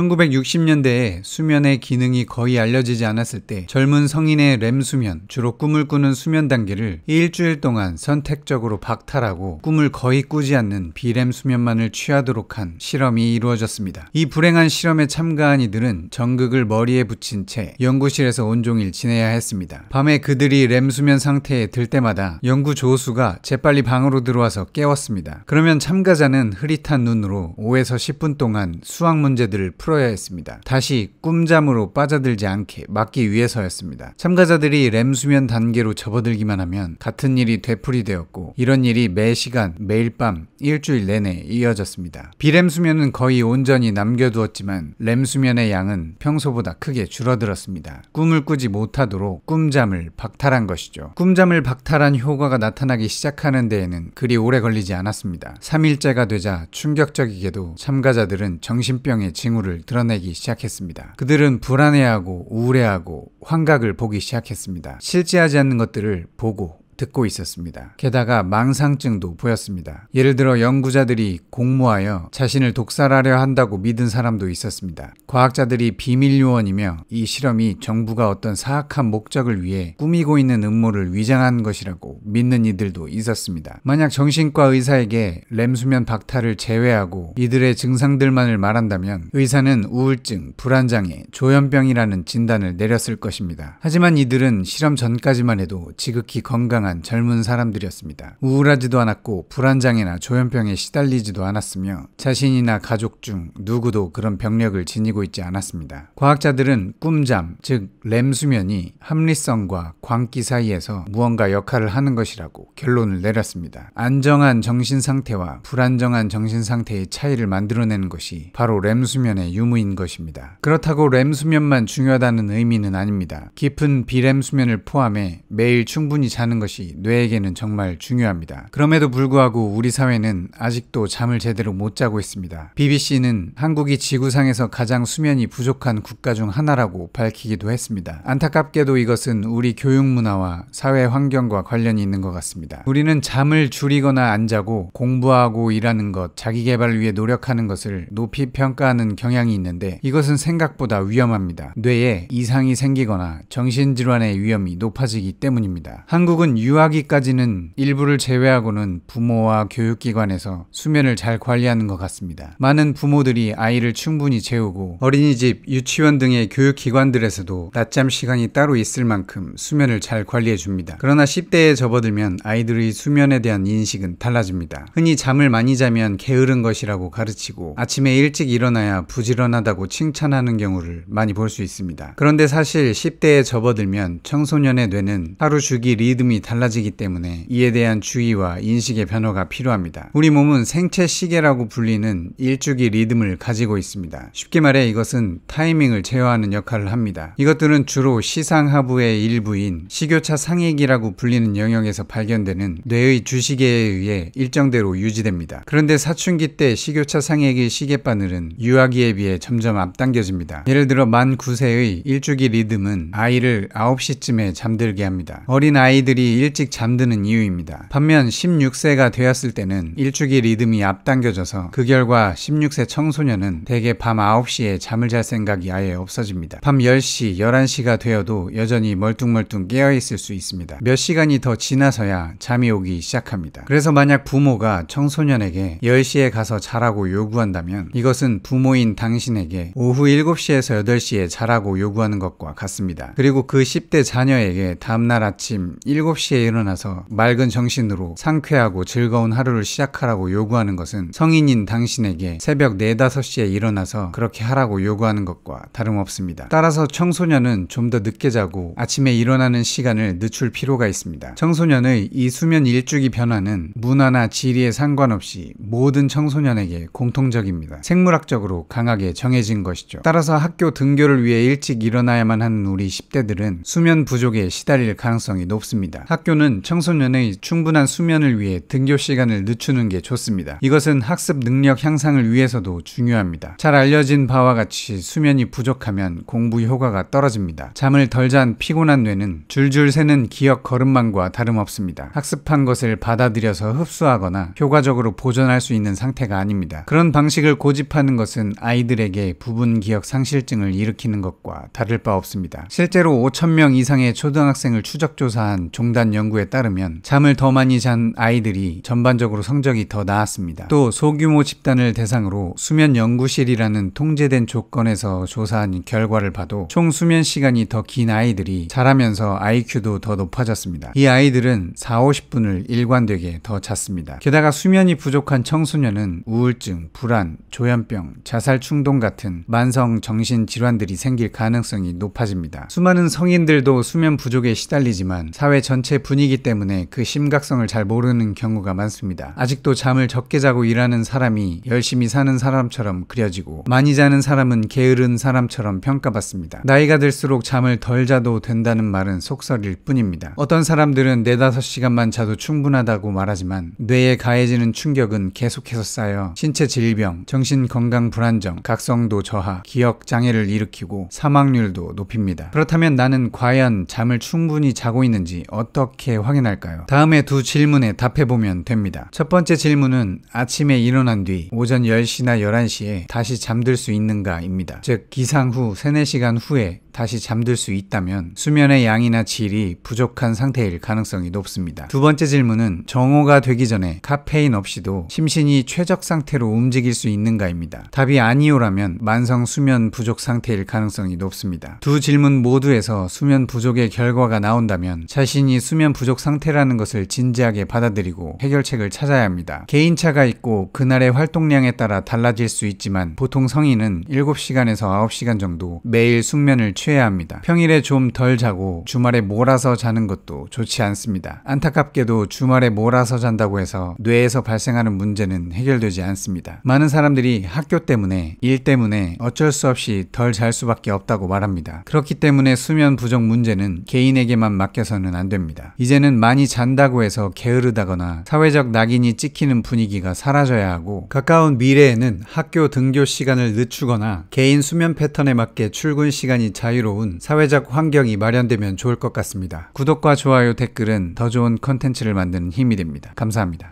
1960년대에 수면의 기능이 거의 알려지지 않았을 때 젊은 성인의 렘 수면, 주로 꿈을 꾸는 수면 단계를 일주일 동안 선택적으로 박탈하고 꿈을 거의 꾸지 않는 비렘 수면만을 취하도록 한 실험이 이루어졌습니다. 이 불행한 실험에 참가한 이들은 전극을 머리에 붙인 채 연구실에서 온종일 지내야 했습니다. 밤에 그들이 렘 수면 상태에 들 때마다 연구 조수가 재빨리 방으로 들어와서 깨웠습니다. 그러면 참가자는 흐릿한 눈으로 5에서 10분 동안 수학 문제들을 풀어야 했습니다. 다시 꿈잠으로 빠져들지 않게 막기 위해서였습니다. 참가자들이 렘 수면 단계로 접어들기만 하면 같은 일이 되풀이되었고 이런 일이 매 시간, 매일 밤, 일주일 내내 이어졌습니다. 비렘 수면은 거의 온전히 남겨두었지만 렘 수면의 양은 평소보다 크게 줄어들었습니다. 꿈을 꾸지 못하도록 꿈잠을 박탈한 것이죠. 꿈잠을 박탈한 효과가 나타나기 시작하는 데에는 그리 오래 걸리지 않았습니다. 3일째가 되자 충격적이게도 참가자들은 정신병의 징후를 모습을 드러내기 시작했습니다. 그들은 불안해하고 우울해하고 환각을 보기 시작했습니다. 실제하지 않는 것들을 보고 듣고 있었습니다. 게다가 망상증도 보였습니다. 예를 들어 연구자들이 공모하여 자신을 독살하려 한다고 믿은 사람도 있었습니다. 과학자들이 비밀 요원이며 이 실험이 정부가 어떤 사악한 목적을 위해 꾸미고 있는 음모를 위장한 것이라고 믿는 이들도 있었습니다. 만약 정신과 의사에게 렘수면 박탈을 제외하고 이들의 증상들만을 말한다면 의사는 우울증, 불안장애, 조현병이라는 진단을 내렸을 것입니다. 하지만 이들은 실험 전까지만 해도 지극히 건강 건강한 젊은 사람들이었습니다. 우울하지도 않았고 불안장애나 조현병에 시달리지도 않았으며 자신이나 가족 중 누구도 그런 병력을 지니고 있지 않았습니다. 과학자들은 꿈잠, 즉 렘수면이 합리성과 광기 사이에서 무언가 역할을 하는 것이라고 결론을 내렸습니다. 안정한 정신 상태와 불안정한 정신 상태의 차이를 만들어내는 것이 바로 렘수면의 유무인 것입니다. 그렇다고 렘수면만 중요하다는 의미는 아닙니다. 깊은 비렘수면을 포함해 매일 충분히 자는 것이 것이 뇌에게는 정말 중요합니다. 그럼에도 불구하고 우리 사회는 아직도 잠을 제대로 못 자고 있습니다. BBC는 한국이 지구상에서 가장 수면이 부족한 국가 중 하나라고 밝히기도 했습니다. 안타깝게도 이것은 우리 교육 문화와 사회 환경과 관련이 있는 것 같습니다. 우리는 잠을 줄이거나 안 자고 공부하고 일하는 것, 자기 개발을 위해 노력하는 것을 높이 평가하는 경향이 있는데 이것은 생각보다 위험합니다. 뇌에 이상이 생기거나 정신질환의 위험이 높아지기 때문입니다. 한국은 유아기까지는 일부를 제외하고는 부모와 교육기관에서 수면을 잘 관리하는 것 같습니다. 많은 부모들이 아이를 충분히 재우고 어린이집, 유치원 등의 교육기관들에서도 낮잠 시간이 따로 있을 만큼 수면을 잘 관리해 줍니다. 그러나 10대에 접어들면 아이들의 수면에 대한 인식은 달라집니다. 흔히 잠을 많이 자면 게으른 것이라고 가르치고 아침에 일찍 일어나야 부지런하다고 칭찬하는 경우를 많이 볼 수 있습니다. 그런데 사실 10대에 접어들면 청소년의 뇌는 하루 주기 리듬이 달라집니다 달라지기 때문에 이에 대한 주의와 인식의 변화가 필요합니다. 우리 몸은 생체 시계라고 불리는 일주기 리듬을 가지고 있습니다. 쉽게 말해 이것은 타이밍을 제어하는 역할을 합니다. 이것들은 주로 시상하부의 일부인 식교차 상액이라고 불리는 영역에서 발견되는 뇌의 주시계에 의해 일정대로 유지됩니다. 그런데 사춘기 때 식교차 상액의 시계바늘은 유아기에 비해 점점 앞당겨집니다. 예를 들어 만 9세의 일주기 리듬은 아이를 9시쯤에 잠들게 합니다. 어린 아이들이 일찍 잠드는 이유입니다. 반면 16세가 되었을 때는 일주기 리듬이 앞당겨져서 그 결과 16세 청소년은 대개 밤 9시에 잠을 잘 생각이 아예 없어집니다. 밤 10시, 11시가 되어도 여전히 멀뚱멀뚱 깨어있을 수 있습니다. 몇 시간이 더 지나서야 잠이 오기 시작합니다. 그래서 만약 부모가 청소년에게 10시에 가서 자라고 요구한다면 이것은 부모인 당신에게 오후 7시에서 8시에 자라고 요구하는 것과 같습니다. 그리고 그 10대 자녀에게 다음날 아침 7시 1시에 일어나서 맑은 정신으로 상쾌하고 즐거운 하루를 시작하라고 요구하는 것은 성인인 당신에게 새벽 4, 5시에 일어나서 그렇게 하라고 요구하는 것과 다름없습니다. 따라서 청소년은 좀 더 늦게 자고 아침에 일어나는 시간을 늦출 필요가 있습니다. 청소년의 이 수면 일주기 변화는 문화나 지리에 상관없이 모든 청소년에게 공통적입니다. 생물학적으로 강하게 정해진 것이죠. 따라서 학교 등교를 위해 일찍 일어나야만 하는 우리 10대들은 수면 부족에 시달릴 가능성이 높습니다. 학 학교는 청소년의 충분한 수면을 위해 등교 시간을 늦추는 게 좋습니다. 이것은 학습 능력 향상을 위해서도 중요합니다. 잘 알려진 바와 같이 수면이 부족하면 공부 효과가 떨어집니다. 잠을 덜 잔 피곤한 뇌는 줄줄 새는 기억 걸음망과 다름없습니다. 학습한 것을 받아들여서 흡수하거나 효과적으로 보존할 수 있는 상태가 아닙니다. 그런 방식을 고집하는 것은 아이들에게 부분 기억 상실증을 일으키는 것과 다를 바 없습니다. 실제로 5천명 이상의 초등학생을 추적조사한 종단 연구에 따르면 잠을 더 많이 잔 아이들이 전반적으로 성적이 더 나았습니다. 또 소규모 집단을 대상으로 수면 연구실이라는 통제된 조건에서 조사한 결과를 봐도 총 수면 시간이 더 긴 아이들이 자라면서 IQ도 더 높아졌습니다. 이 아이들은 4, 50분을 일관되게 더 잤습니다. 게다가 수면이 부족한 청소년은 우울증, 불안, 조현병, 자살 충동 같은 만성 정신 질환들이 생길 가능성이 높아집니다. 수많은 성인들도 수면 부족에 시달리지만 사회 전체 분위기 때문에 그 심각성을 잘 모르는 경우가 많습니다. 아직도 잠을 적게 자고 일하는 사람이 열심히 사는 사람처럼 그려지고 많이 자는 사람은 게으른 사람처럼 평가받습니다. 나이가 들수록 잠을 덜 자도 된다는 말은 속설일 뿐입니다. 어떤 사람들은 4, 5시간만 자도 충분하다고 말하지만 뇌에 가해지는 충격은 계속해서 쌓여 신체 질병, 정신 건강 불안정, 각성도 저하, 기억 장애를 일으키고 사망률도 높입니다. 그렇다면 나는 과연 잠을 충분히 자고 있는지 어떤 어떻게 확인할까요? 다음에 두 질문에 답해보면 됩니다. 첫 번째 질문은 아침에 일어난 뒤 오전 10시나 11시에 다시 잠들 수 있는가입니다. 즉, 기상 후 3, 4시간 후에 다시 잠들 수 있다면 수면의 양이나 질이 부족한 상태일 가능성이 높습니다. 두 번째 질문은 정오가 되기 전에 카페인 없이도 심신이 최적 상태로 움직일 수 있는가입니다. 답이 아니오라면 만성 수면 부족 상태일 가능성이 높습니다. 두 질문 모두에서 수면 부족의 결과가 나온다면 자신이 수면 부족 상태라는 것을 진지하게 받아들이고 해결책을 찾아야 합니다. 개인차가 있고 그날의 활동량에 따라 달라질 수 있지만 보통 성인은 7시간에서 9시간 정도 매일 숙면을 취해야 합니다. 평일에 좀 덜 자고 주말에 몰아서 자는 것도 좋지 않습니다. 안타깝게도 주말에 몰아서 잔다고 해서 뇌에서 발생하는 문제는 해결되지 않습니다. 많은 사람들이 학교 때문에 일 때문에 어쩔 수 없이 덜 잘 수밖에 없다고 말합니다. 그렇기 때문에 수면 부족 문제는 개인에게만 맡겨서는 안 됩니다. 이제는 많이 잔다고 해서 게으르다거나 사회적 낙인이 찍히는 분위기가 사라져야 하고 가까운 미래에는 학교 등교 시간을 늦추거나 개인 수면 패턴에 맞게 출근 시간이 자유 자유로운 사회적 환경이 마련되면 좋을 것 같습니다. 구독과 좋아요 댓글은 더 좋은 컨텐츠를 만드는 힘이 됩니다. 감사합니다.